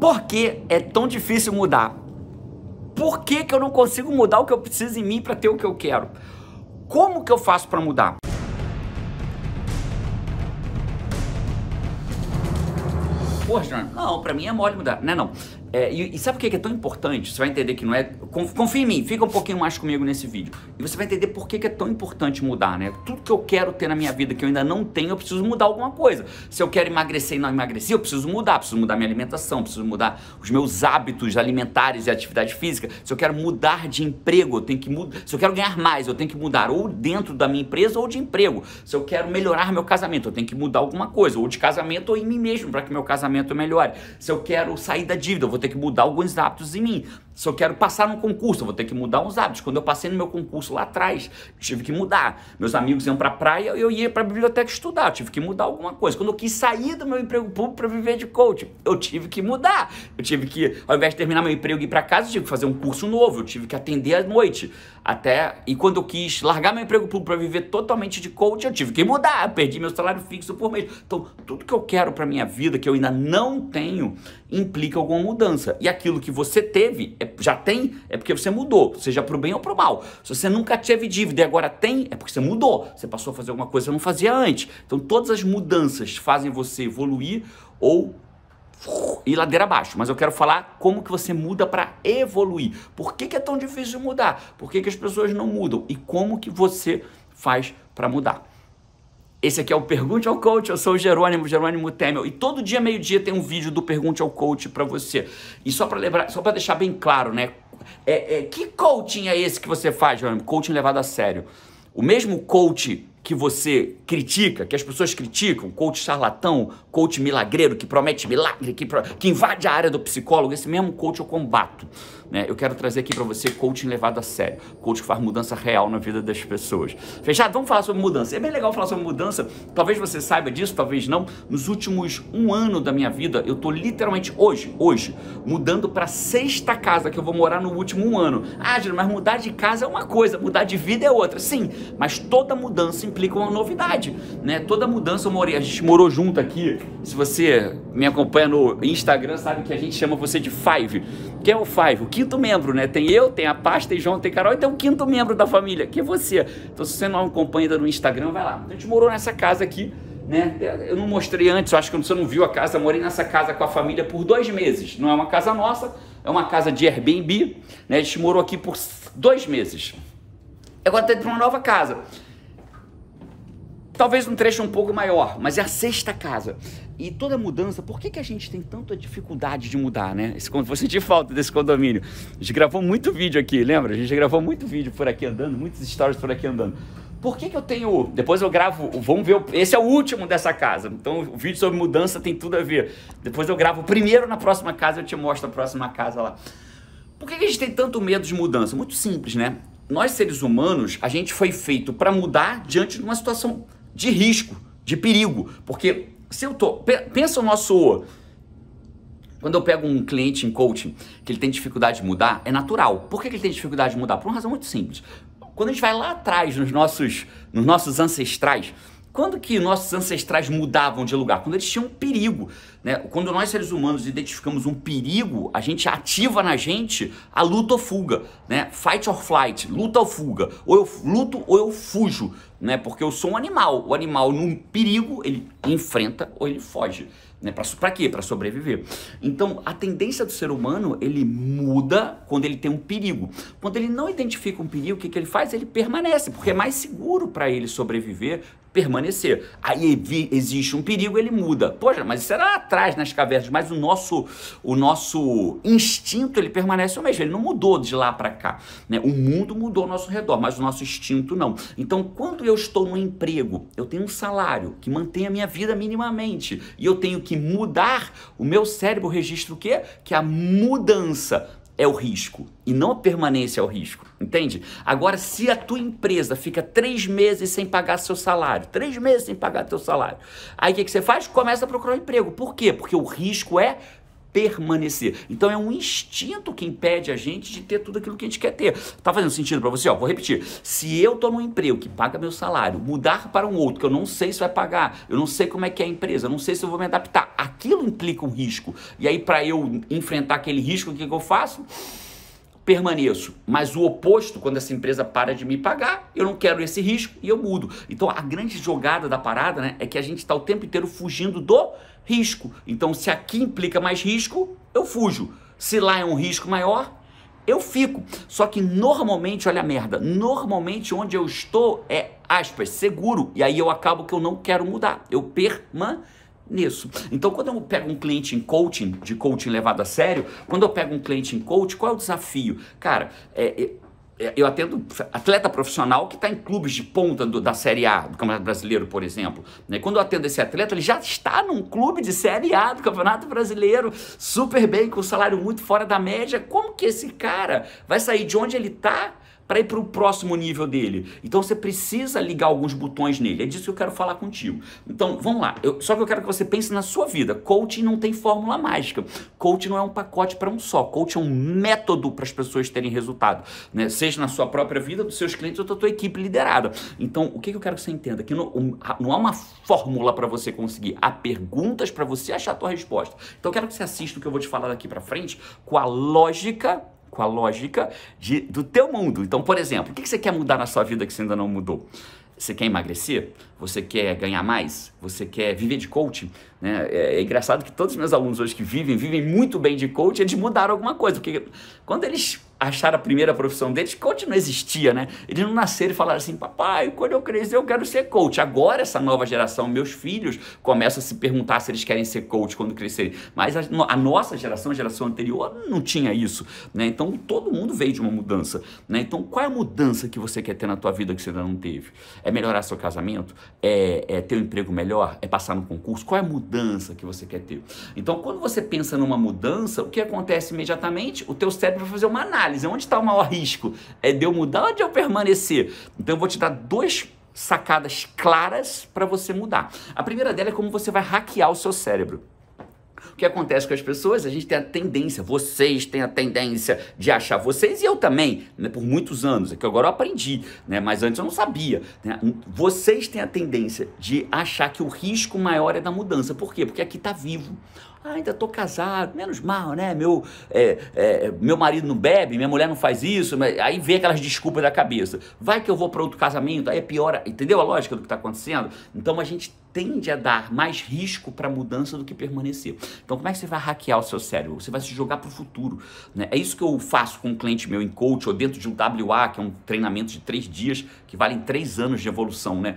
Por que é tão difícil mudar? Por que, que eu não consigo mudar o que eu preciso em mim para ter o que eu quero? Como que eu faço para mudar? Poxa, não, para mim é mole mudar, né não, é não. É, e, e, sabe por que é tão importante? Você vai entender que não é. Confia em mim, fica um pouquinho mais comigo nesse vídeo. E você vai entender por que, que é tão importante mudar, né? Tudo que eu quero ter na minha vida que eu ainda não tenho, eu preciso mudar alguma coisa. Se eu quero emagrecer e não emagrecer, eu preciso mudar. Preciso mudar minha alimentação, preciso mudar os meus hábitos alimentares e atividade física. Se eu quero mudar de emprego, eu tenho que mudar. Se eu quero ganhar mais, eu tenho que mudar ou dentro da minha empresa ou de emprego. Se eu quero melhorar meu casamento, eu tenho que mudar alguma coisa, ou de casamento ou em mim mesmo, para que meu casamento melhore. Se eu quero sair da dívida, eu vou ter que mudar alguns hábitos em mim. Se eu quero passar no concurso, eu vou ter que mudar uns hábitos. Quando eu passei no meu concurso lá atrás, tive que mudar. Meus amigos iam para a praia, eu ia para a biblioteca estudar, eu tive que mudar alguma coisa. Quando eu quis sair do meu emprego público para viver de coach, eu tive que mudar. Eu tive que, ao invés de terminar meu emprego e ir para casa, eu tive que fazer um curso novo, eu tive que atender à noite. Até e quando eu quis largar meu emprego público para viver totalmente de coach, eu tive que mudar. Eu perdi meu salário fixo por mês. Então, tudo que eu quero para minha vida que eu ainda não tenho implica alguma mudança. E aquilo que você teve é já tem, é porque você mudou, seja para o bem ou para o mal. Se você nunca teve dívida e agora tem, é porque você mudou, você passou a fazer alguma coisa que você não fazia antes. Então todas as mudanças fazem você evoluir ou e uh, ladeira abaixo, mas eu quero falar como que você muda para evoluir. Por que, que, é tão difícil mudar? Por que, que as pessoas não mudam? E como que você faz para mudar? Esse aqui é o Pergunte ao Coach, eu sou o Jerônimo, Jerônimo Temel, e todo dia, meio-dia, tem um vídeo do Pergunte ao Coach para você. E só para lembrar, só para deixar bem claro, né? É, é, que coaching é esse que você faz, Jerônimo? Coaching levado a sério. O mesmo coach que você critica, que as pessoas criticam, coach charlatão, coach milagreiro, que promete milagre, que, pro... que invade a área do psicólogo, esse mesmo coach eu combato. Né? Eu quero trazer aqui para você coaching levado a sério, coach que faz mudança real na vida das pessoas. Fechado? Vamos falar sobre mudança. É bem legal falar sobre mudança, talvez você saiba disso, talvez não. Nos últimos um ano da minha vida, eu tô literalmente hoje, hoje, mudando para sexta casa que eu vou morar no último um ano. Ah, Gino, mas mudar de casa é uma coisa, mudar de vida é outra. Sim, mas toda mudança implica uma novidade, né? Toda mudança, eu morei, a gente morou junto aqui. Se você me acompanha no Instagram, sabe que a gente chama você de Five. Quem é o Five? O quinto membro, né? Tem eu, tem a Pasta, tem João, tem Carol e tem o quinto membro da família, que é você. Então, se você não acompanha ainda no Instagram, vai lá. A gente morou nessa casa aqui. Né? Eu não mostrei antes, eu acho que você não viu a casa. Eu morei nessa casa com a família por dois meses. Não é uma casa nossa, é uma casa de Airbnb. Né? A gente morou aqui por dois meses. Agora tá dentro de uma nova casa. Talvez um trecho um pouco maior, mas é a sexta casa. E toda mudança, por que, que a gente tem tanta dificuldade de mudar, né? Esse, vou sentir falta desse condomínio. A gente gravou muito vídeo aqui, lembra? A gente gravou muito vídeo por aqui andando, muitas histórias por aqui andando. Por que, que eu tenho. Depois eu gravo. Vamos ver. Esse é o último dessa casa. Então o vídeo sobre mudança tem tudo a ver. Depois eu gravo primeiro na próxima casa, eu te mostro a próxima casa lá. Por que, que a gente tem tanto medo de mudança? Muito simples, né? Nós seres humanos, a gente foi feito para mudar diante de uma situação de risco, de perigo. Porque se eu tô. Pensa o nosso. Quando eu pego um cliente em coaching que ele tem dificuldade de mudar, é natural. Por que ele tem dificuldade de mudar? Por uma razão muito simples. Quando a gente vai lá atrás, nos nossos, nos nossos ancestrais, quando que nossos ancestrais mudavam de lugar? Quando eles tinham um perigo. Né? Quando nós, seres humanos, identificamos um perigo, a gente ativa na gente a luta ou fuga. Né? Fight or flight, luta ou fuga. Ou eu luto ou eu fujo, né? porque eu sou um animal. O animal, num perigo, ele enfrenta ou ele foge. Né? Para quê? Para sobreviver. Então, a tendência do ser humano, ele muda quando ele tem um perigo. Quando ele não identifica um perigo, o que, que ele faz? Ele permanece, porque é mais seguro para ele sobreviver permanecer. Aí existe um perigo, ele muda. Poxa, mas isso era atrás nas cavernas, mas o nosso o nosso instinto ele permanece o mesmo, ele não mudou de lá para cá, né? O mundo mudou ao nosso redor, mas o nosso instinto não. Então, quando eu estou no emprego, eu tenho um salário que mantém a minha vida minimamente e eu tenho que mudar, o meu cérebro registra o quê? Que a mudança é o risco e não a permanência é o risco, entende? Agora, se a tua empresa fica três meses sem pagar seu salário, três meses sem pagar teu salário, aí o que, que você faz? Começa a procurar um emprego. Por quê? Porque o risco é permanecer. Então é um instinto que impede a gente de ter tudo aquilo que a gente quer ter. Tá fazendo sentido para você? Ó, vou repetir. Se eu tô num emprego que paga meu salário, mudar para um outro que eu não sei se vai pagar, eu não sei como é que é a empresa, eu não sei se eu vou me adaptar, aquilo implica um risco. E aí para eu enfrentar aquele risco, o que, que eu faço? permaneço. Mas o oposto, quando essa empresa para de me pagar, eu não quero esse risco e eu mudo. Então a grande jogada da parada né, é que a gente está o tempo inteiro fugindo do risco. Então, se aqui implica mais risco, eu fujo. Se lá é um risco maior, eu fico. Só que normalmente, olha a merda, normalmente onde eu estou é, aspas, seguro. E aí eu acabo que eu não quero mudar. Eu permaneço. Então, quando eu pego um cliente em coaching, de coaching levado a sério, quando eu pego um cliente em coaching, qual é o desafio? Cara, é, é é, eu atendo atleta profissional que está em clubes de ponta do, da Série A, do Campeonato Brasileiro, por exemplo. Né? Quando eu atendo esse atleta, ele já está num clube de Série A do Campeonato Brasileiro, super bem, com um salário muito fora da média. Como que esse cara vai sair de onde ele está para ir para o próximo nível dele. Então você precisa ligar alguns botões nele. É disso que eu quero falar contigo. Então vamos lá. Eu, só que eu quero que você pense na sua vida. Coaching não tem fórmula mágica. Coaching não é um pacote para um só. Coaching é um método para as pessoas terem resultado, né? seja na sua própria vida, dos seus clientes ou da tua equipe liderada. Então o que, que eu quero que você entenda? Que não, não há uma fórmula para você conseguir. Há perguntas para você achar a tua resposta. Então eu quero que você assista o que eu vou te falar daqui para frente com a lógica com a lógica de, do teu mundo. Então, por exemplo, o que, você quer mudar na sua vida que você ainda não mudou? Você quer emagrecer? Você quer ganhar mais? Você quer viver de coaching? Né? É, é, engraçado que todos os meus alunos hoje que vivem, vivem muito bem de coaching, é eles mudaram alguma coisa. Porque quando eles acharam a primeira profissão deles, coach não existia, né? Eles não nasceram e falaram assim, papai, quando eu crescer eu quero ser coach. Agora essa nova geração, meus filhos, começam a se perguntar se eles querem ser coach quando crescerem. Mas a, a nossa geração, a geração anterior, não tinha isso, né? Então todo mundo veio de uma mudança, né? Então qual é a mudança que você quer ter na tua vida que você ainda não teve? É melhorar seu casamento? É, é ter um emprego melhor? É passar no concurso? Qual é a mudança que você quer ter? Então quando você pensa numa mudança, o que acontece imediatamente? O teu cérebro vai fazer uma análise detalhes, onde está o maior risco? É de eu mudar ou de eu permanecer? Então eu vou te dar duas sacadas claras para você mudar. A primeira dela é como você vai hackear o seu cérebro. O que acontece com as pessoas? A gente tem a tendência, vocês têm a tendência de achar vocês e eu também, né, por muitos anos, é que agora eu aprendi, né, mas antes eu não sabia. Né, vocês têm a tendência de achar que o risco maior é da mudança. Por quê? Porque aqui está vivo. Ah, ainda tô casado, menos mal, né? Meu, é, é, meu marido não bebe, minha mulher não faz isso, aí vem aquelas desculpas da cabeça. Vai que eu vou para outro casamento, aí é pior, entendeu a lógica do que está acontecendo? Então a gente tende a dar mais risco para a mudança do que permanecer. Então, como é que você vai hackear o seu cérebro? Você vai se jogar para o futuro. Né? É isso que eu faço com um cliente meu em coach ou dentro de um WA, que é um treinamento de três dias, que valem três anos de evolução, né?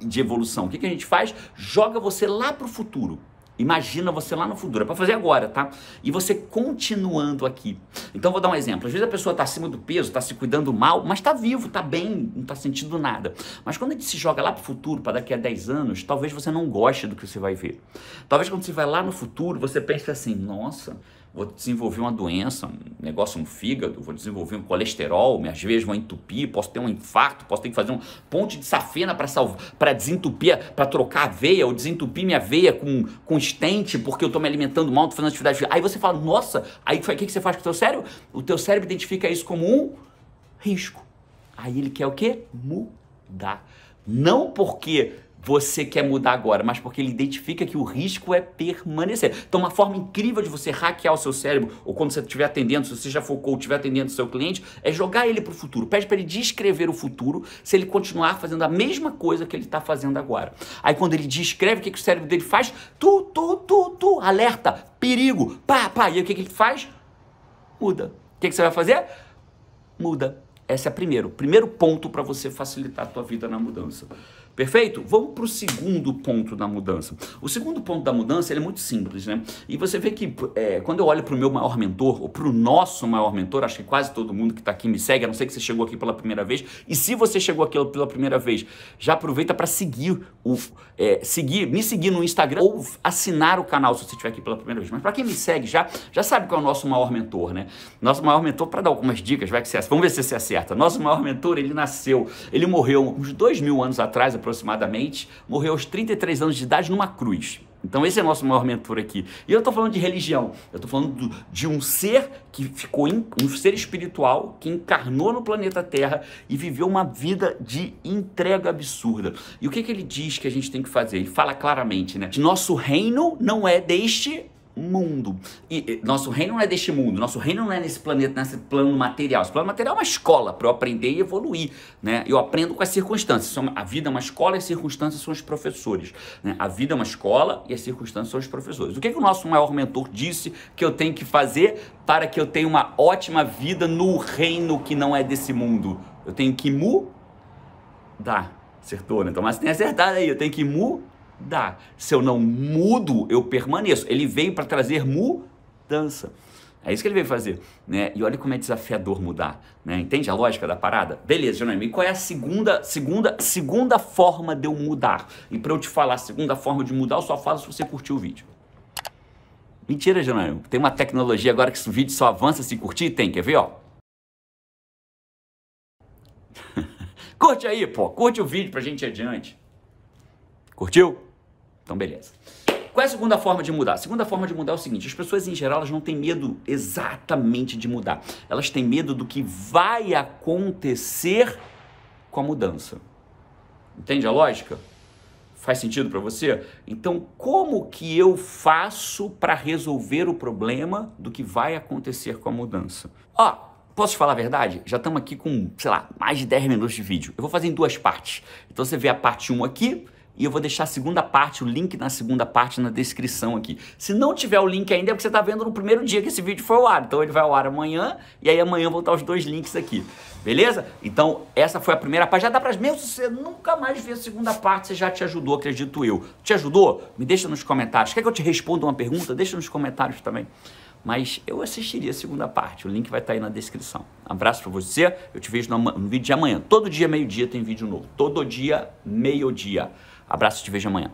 De evolução. O que, que a gente faz? Joga você lá para o futuro. Imagina você lá no futuro, é para fazer agora, tá? E você continuando aqui. Então vou dar um exemplo. Às vezes a pessoa está acima do peso, está se cuidando mal, mas está vivo, está bem, não está sentindo nada. Mas quando a gente se joga lá para o futuro, para daqui a 10 anos, talvez você não goste do que você vai ver. Talvez quando você vai lá no futuro, você pense assim: nossa, vou desenvolver uma doença, um negócio, um fígado, vou desenvolver um colesterol, minhas veias vão entupir, posso ter um infarto, posso ter que fazer um ponte de safena para para desentupir, para trocar a veia, ou desentupir minha veia com, com estente, porque eu estou me alimentando mal, estou fazendo atividade física. Aí você fala, nossa, aí o que, que você faz com o teu cérebro? O teu cérebro identifica isso como um risco. Aí ele quer o quê? Mudar. Não porque você quer mudar agora, mas porque ele identifica que o risco é permanecer. Então, uma forma incrível de você hackear o seu cérebro, ou quando você estiver atendendo, se você já focou, estiver atendendo o seu cliente, é jogar ele para o futuro. Pede para ele descrever o futuro se ele continuar fazendo a mesma coisa que ele está fazendo agora. Aí, quando ele descreve, o que, que o cérebro dele faz? Tu, tu, tu, tu, alerta, perigo, pá, pá. E aí, o que, que ele faz? Muda. O que, que você vai fazer? Muda. Esse é o primeiro, primeiro ponto para você facilitar a tua vida na mudança. Perfeito? Vamos para o segundo ponto da mudança. O segundo ponto da mudança é muito simples, né? E você vê que é, quando eu olho para o meu maior mentor, ou para o nosso maior mentor, acho que quase todo mundo que está aqui me segue, a não ser que você chegou aqui pela primeira vez. E se você chegou aqui pela primeira vez, já aproveita para seguir o é, seguir, me seguir no Instagram ou assinar o canal se você estiver aqui pela primeira vez. Mas para quem me segue já, já sabe qual é o nosso maior mentor, né? Nosso maior mentor, para dar algumas dicas, vai que você, vamos ver se você acerta. Nosso maior mentor, ele nasceu, ele morreu uns dois mil anos atrás, aproximadamente, morreu aos 33 anos de idade numa cruz. Então esse é o nosso maior mentor aqui. E eu estou falando de religião, eu estou falando do, de um ser que ficou, in, um ser espiritual que encarnou no planeta Terra e viveu uma vida de entrega absurda. E o que, que ele diz que a gente tem que fazer? Ele fala claramente, né? nosso reino não é deste mundo. E, nosso reino não é deste mundo, nosso reino não é nesse planeta, nesse plano material. Esse plano material é uma escola para eu aprender e evoluir. Né? Eu aprendo com as circunstâncias. É a vida é uma escola e as circunstâncias são os professores. Né? A vida é uma escola e as circunstâncias são os professores. O que, é que o nosso maior mentor disse que eu tenho que fazer para que eu tenha uma ótima vida no reino que não é desse mundo? Eu tenho que mudar. Acertou, né? Tomás tem acertado aí. Eu tenho que mudar Dá. Se eu não mudo, eu permaneço. Ele veio para trazer mudança. É isso que ele veio fazer, né? E olha como é desafiador mudar, né? Entende a lógica da parada? Beleza, Jerônimo, e qual é a segunda, segunda, segunda forma de eu mudar? E para eu te falar a segunda forma de mudar, eu só falo se você curtiu o vídeo. Mentira, Jerônimo. Tem uma tecnologia agora que o vídeo só avança se curtir? Tem, quer ver, ó? curte aí, pô. Curte o vídeo pra gente ir adiante. Curtiu? Então, beleza. Qual é a segunda forma de mudar? A segunda forma de mudar é o seguinte: as pessoas em geral elas não têm medo exatamente de mudar. Elas têm medo do que vai acontecer com a mudança. Entende a lógica? Faz sentido para você? Então, como que eu faço para resolver o problema do que vai acontecer com a mudança? Ó, posso te falar a verdade? Já estamos aqui com, sei lá, mais de 10 minutos de vídeo. Eu vou fazer em duas partes. Então você vê a parte 1 aqui, e eu vou deixar a segunda parte, o link na segunda parte na descrição aqui. Se não tiver o link ainda é porque você está vendo no primeiro dia que esse vídeo foi ao ar. Então ele vai ao ar amanhã e aí amanhã vão estar os dois links aqui. Beleza? Então essa foi a primeira parte. Já dá para... Mesmo se você nunca mais ver a segunda parte, você já te ajudou, acredito eu. Te ajudou? Me deixa nos comentários. Quer que eu te responda uma pergunta? Deixa nos comentários também. Mas eu assistiria a segunda parte. O link vai estar tá aí na descrição. abraço para você. Eu te vejo no, no vídeo de amanhã. Todo dia, meio-dia, tem vídeo novo. Todo dia, meio-dia. Abraço, te vejo amanhã.